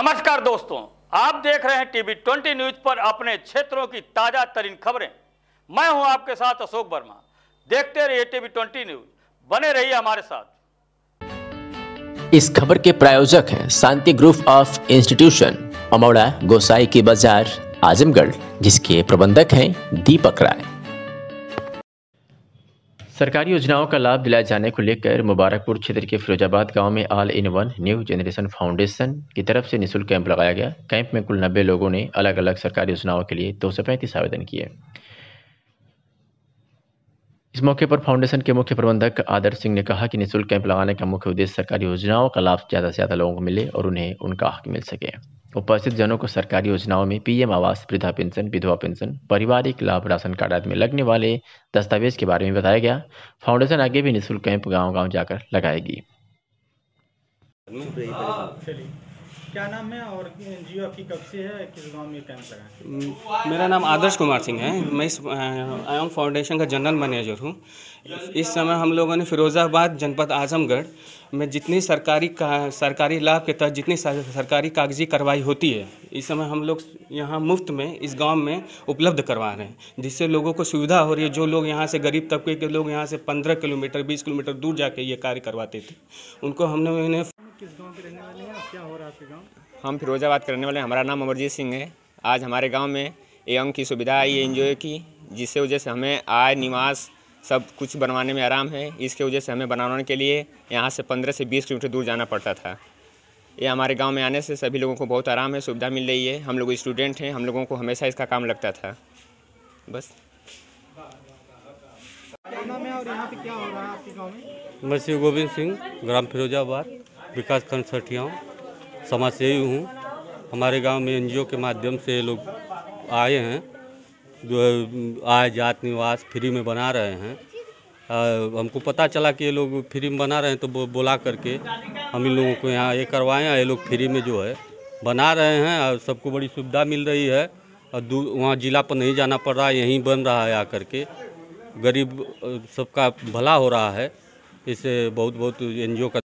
नमस्कार दोस्तों आप देख रहे हैं टीवी ट्वेंटी न्यूज पर अपने क्षेत्रों की ताजा तरीन खबरें मैं हूं आपके साथ अशोक वर्मा देखते रहिए टीवी ट्वेंटी न्यूज बने रहिए हमारे साथ इस खबर के प्रायोजक हैं Shanti group of institution Amaura Gosai की बाजार आजमगढ़ जिसके प्रबंधक हैं दीपक राय सरकारी योजनाओं का लाभ दिलाए जाने को लेकर मुबारकपुर क्षेत्र के फिरोजाबाद गांव में all in one new generation foundation की तरफ से निःशुल्क कैंप लगाया गया कैंप में कुल नब्बे लोगों ने अलग अलग सरकारी योजनाओं के लिए दो सौ पैंतीस आवेदन किए इस मौके पर फाउंडेशन के मुख्य प्रबंधक आदर्श सिंह ने कहा कि निःशुल्क कैंप लगाने का मुख्य उद्देश्य सरकारी योजनाओं का लाभ ज़्यादा से ज़्यादा लोगों को मिले और उन्हें उनका हक मिल सके उपस्थित जनों को सरकारी योजनाओं में पीएम आवास वृद्धा पेंशन विधवा पेंशन पारिवारिक लाभ राशन कार्ड आदि में लगने वाले दस्तावेज के बारे में बताया गया फाउंडेशन आगे भी निःशुल्क कैंप गाँव गाँव जाकर लगाएगी हाँ, क्या नाम है और एनजीओ आपकी कब से है किस गांव में कैंप लगा है हम्म, मेरा नाम आदर्श कुमार सिंह है मैं इस एम फाउंडेशन का जनरल मैनेजर हूँ इस समय हम लोगों ने फिरोज़ाबाद जनपद आजमगढ़ में जितनी सरकारी का, सरकारी लाभ के तहत जितनी सरकारी कागजी कार्रवाई होती है इस समय हम लोग यहाँ मुफ्त में इस गांव में उपलब्ध करवा रहे हैं जिससे लोगों को सुविधा हो रही है जो लोग यहाँ से गरीब तबके के लोग यहाँ से पंद्रह किलोमीटर बीस किलोमीटर दूर जाके ये कार्य करवाते थे उनको हमने उन्हें किस गाँव के रहने वाले क्या हो रहा है आपके गाँव हम फिरोजाबाद करने वाले हमारा नाम अमरजीत सिंह है आज हमारे गाँव में ए अंग की सुविधा आई है एन की जिससे वजह से हमें आय निवास सब कुछ बनवाने में आराम है इसके वजह से हमें बनाने के लिए यहाँ से पंद्रह से बीस किलोमीटर दूर जाना पड़ता था ये हमारे गांव में आने से सभी लोगों को बहुत आराम है सुविधा मिल रही है हम लोग स्टूडेंट हैं हम लोगों को हमेशा इसका काम लगता था बस मैं गोविंद सिंह ग्राम फिरोजाबाद विकास खंड सठियाँ समाजसेवी हूँ हमारे गांव में एनजीओ के माध्यम से लोग आए हैं जो आय जात निवास फ्री में बना रहे हैं आ, हमको पता चला कि ये लोग फ्री में बना रहे हैं तो बो, बोला करके हम इन लोगों को यहाँ ये करवाएँ ये लोग फ्री में जो है बना रहे हैं और सबको बड़ी सुविधा मिल रही है और दूर वहाँ जिला पर नहीं जाना पड़ रहा है यहीं बन रहा है आकर के गरीब सबका भला हो रहा है इससे बहुत बहुत एन का